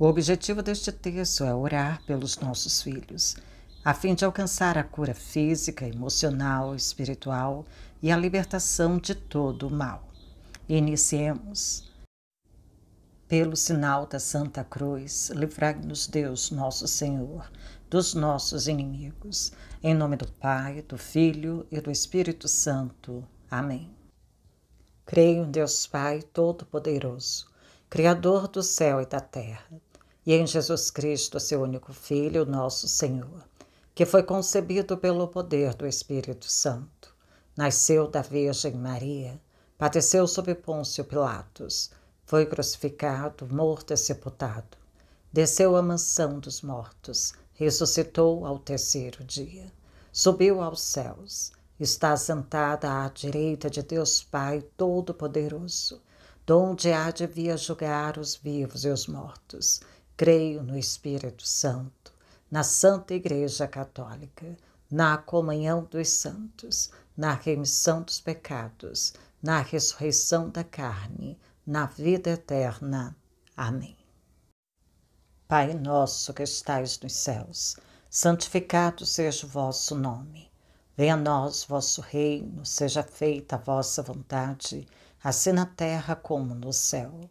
O objetivo deste texto é orar pelos nossos filhos, a fim de alcançar a cura física, emocional, espiritual e a libertação de todo o mal. Iniciemos. Pelo sinal da Santa Cruz, livrai-nos Deus, nosso Senhor, dos nossos inimigos. Em nome do Pai, do Filho e do Espírito Santo. Amém. Creio em Deus Pai Todo-Poderoso, Criador do céu e da terra e em Jesus Cristo, seu único Filho, nosso Senhor, que foi concebido pelo poder do Espírito Santo, nasceu da Virgem Maria, padeceu sob Pôncio Pilatos, foi crucificado, morto e sepultado, desceu à mansão dos mortos, ressuscitou ao terceiro dia, subiu aos céus, está sentada à direita de Deus Pai Todo-Poderoso, donde há de vir julgar os vivos e os mortos Creio no Espírito Santo, na Santa Igreja Católica, na comunhão dos santos, na remissão dos pecados, na ressurreição da carne, na vida eterna. Amém. Pai nosso que estais nos céus, santificado seja o vosso nome. Venha a nós vosso reino, seja feita a vossa vontade, assim na terra como no céu.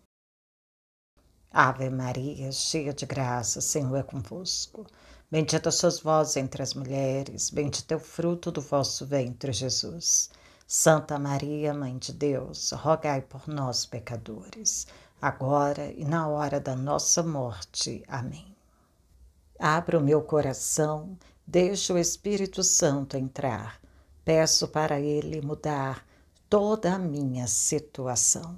Ave Maria, cheia de graça, Senhor é convosco. Bendita sois vós entre as mulheres, bendito é o fruto do vosso ventre, Jesus. Santa Maria, Mãe de Deus, rogai por nós, pecadores, agora e na hora da nossa morte. Amém. Abro meu coração, deixo o Espírito Santo entrar. Peço para ele mudar toda a minha situação.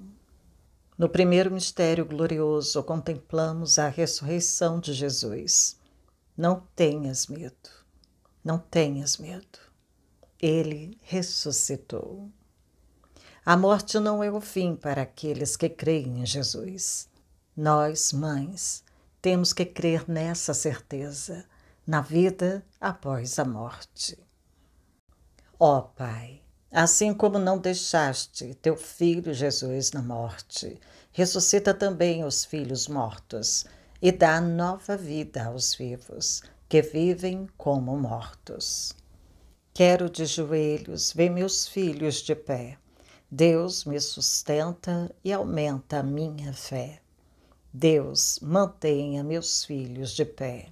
No primeiro mistério glorioso, contemplamos a ressurreição de Jesus. Não tenhas medo, não tenhas medo. Ele ressuscitou. A morte não é o fim para aqueles que creem em Jesus. Nós, mães, temos que crer nessa certeza, na vida após a morte. Ó oh, Pai, Assim como não deixaste teu filho Jesus na morte, ressuscita também os filhos mortos e dá nova vida aos vivos, que vivem como mortos. Quero de joelhos ver meus filhos de pé. Deus me sustenta e aumenta a minha fé. Deus mantenha meus filhos de pé.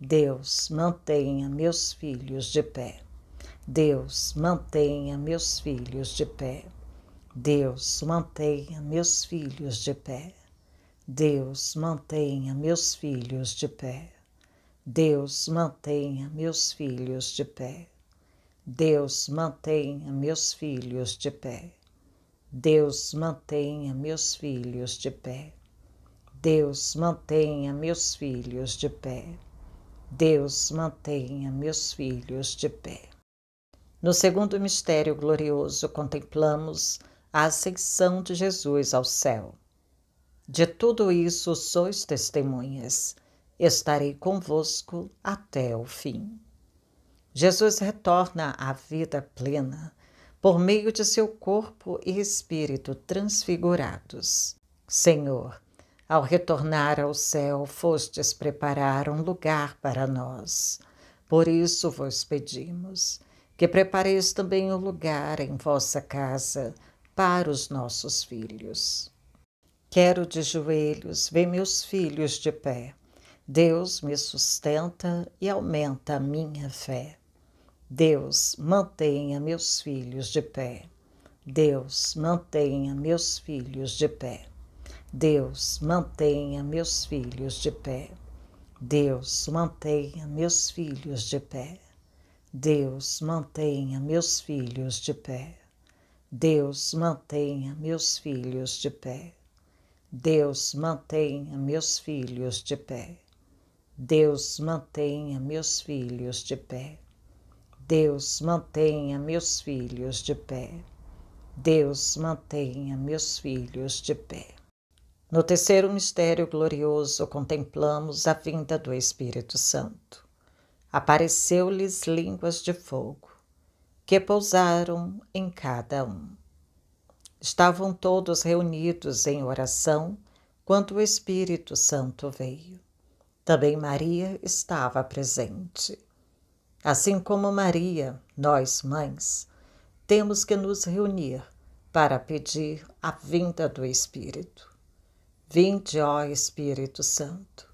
Deus mantenha meus filhos de pé. Deus, mantenha meus filhos de pé. Deus, mantenha meus filhos de pé. Deus, mantenha meus filhos de pé. Deus, mantenha meus filhos de pé. Deus, mantenha meus filhos de pé. Deus, mantenha meus filhos de pé. Deus, mantenha meus filhos de pé. Deus, mantenha meus filhos de pé. No segundo mistério glorioso, contemplamos a ascensão de Jesus ao céu. De tudo isso sois testemunhas. Estarei convosco até o fim. Jesus retorna à vida plena por meio de seu corpo e espírito transfigurados. Senhor, ao retornar ao céu, fostes preparar um lugar para nós. Por isso vos pedimos que prepareis também um lugar em vossa casa para os nossos filhos. Quero de joelhos ver meus filhos de pé. Deus me sustenta e aumenta a minha fé. Deus mantenha meus filhos de pé. Deus mantenha meus filhos de pé. Deus mantenha meus filhos de pé. Deus mantenha meus filhos de pé. Deus mantenha meus filhos de pé. Deus mantenha meus filhos de pé. Deus mantenha meus filhos de pé. Deus mantenha meus filhos de pé. Deus mantenha meus filhos de pé. Deus mantenha meus filhos de pé. No terceiro mistério glorioso, contemplamos a vinda do Espírito Santo apareceu-lhes línguas de fogo, que pousaram em cada um. Estavam todos reunidos em oração quando o Espírito Santo veio. Também Maria estava presente. Assim como Maria, nós mães, temos que nos reunir para pedir a vinda do Espírito. Vinde, ó Espírito Santo,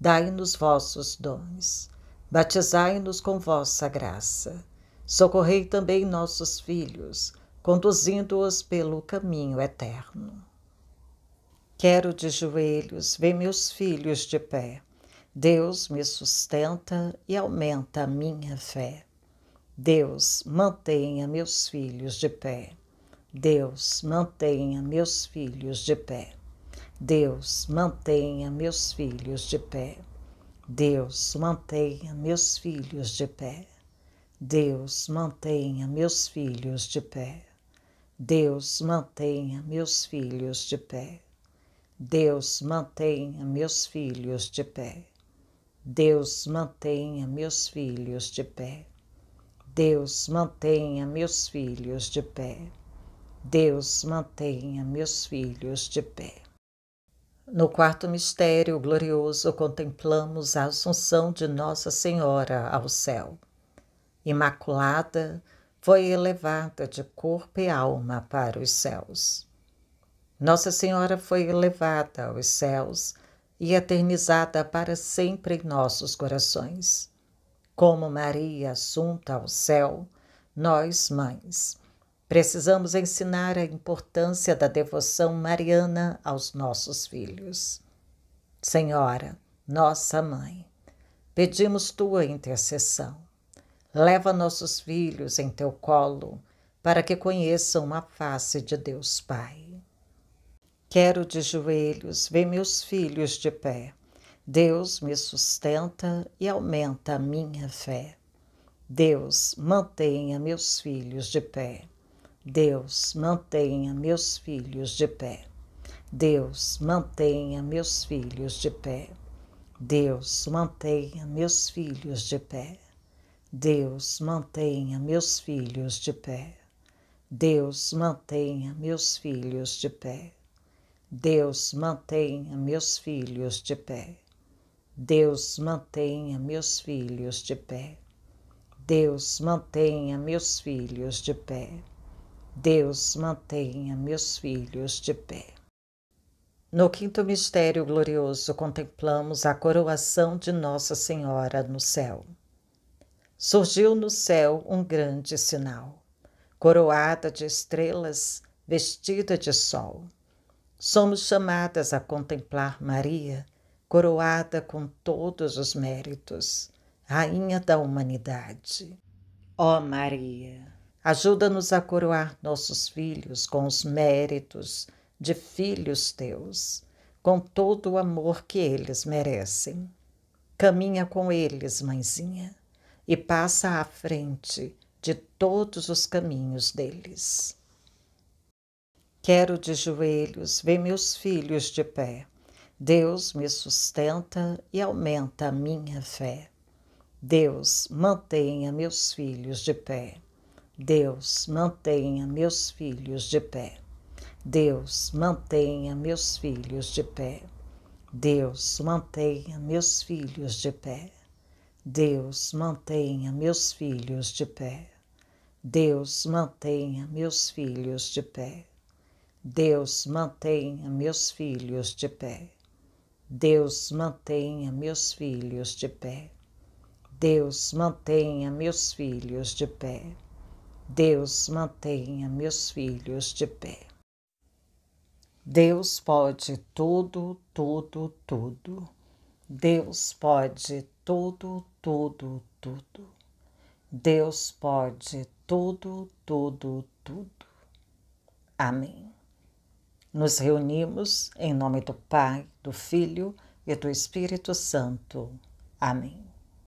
dai-nos vossos dons Batizai-nos com vossa graça. Socorrei também nossos filhos, conduzindo-os pelo caminho eterno. Quero de joelhos ver meus filhos de pé. Deus me sustenta e aumenta a minha fé. Deus, mantenha meus filhos de pé. Deus, mantenha meus filhos de pé. Deus, mantenha meus filhos de pé. Deus, mantenha meus filhos de pé. Deus, mantenha meus filhos de pé. Deus, mantenha meus filhos de pé. Deus, mantenha meus filhos de pé. Deus, mantenha meus filhos de pé. Deus, mantenha meus filhos de pé. Deus, mantenha meus filhos de pé. No quarto mistério glorioso, contemplamos a Assunção de Nossa Senhora ao céu. Imaculada, foi elevada de corpo e alma para os céus. Nossa Senhora foi elevada aos céus e eternizada para sempre em nossos corações. Como Maria assunta ao céu, nós, mães, Precisamos ensinar a importância da devoção mariana aos nossos filhos. Senhora, nossa mãe, pedimos tua intercessão. Leva nossos filhos em teu colo para que conheçam a face de Deus Pai. Quero de joelhos ver meus filhos de pé. Deus me sustenta e aumenta a minha fé. Deus mantenha meus filhos de pé. Deus, mantenha meus filhos de pé. Deus, mantenha meus filhos de pé. Deus, mantenha meus filhos de pé. Deus, mantenha meus filhos de pé. Deus, mantenha meus filhos de pé. Deus, mantenha meus filhos de pé. Deus, mantenha meus filhos de pé. Deus, mantenha meus filhos de pé. Deus mantenha meus filhos de pé. No quinto mistério glorioso, contemplamos a coroação de Nossa Senhora no céu. Surgiu no céu um grande sinal, coroada de estrelas, vestida de sol. Somos chamadas a contemplar Maria, coroada com todos os méritos, Rainha da humanidade. Ó oh Maria! Ajuda-nos a coroar nossos filhos com os méritos de filhos teus, com todo o amor que eles merecem. Caminha com eles, mãezinha, e passa à frente de todos os caminhos deles. Quero de joelhos ver meus filhos de pé. Deus me sustenta e aumenta a minha fé. Deus mantenha meus filhos de pé. Deus, mantenha meus filhos de pé. Deus, mantenha meus filhos de pé. Deus, mantenha meus filhos de pé. Deus, mantenha meus filhos de pé. Deus, mantenha meus filhos de pé. Deus, mantenha meus filhos de pé. Deus, mantenha meus filhos de pé. Deus, mantenha meus filhos de pé. Deus mantenha meus filhos de pé. Deus pode tudo, tudo, tudo. Deus pode tudo, tudo, tudo. Deus pode tudo, tudo, tudo. Amém. Nos reunimos em nome do Pai, do Filho e do Espírito Santo. Amém.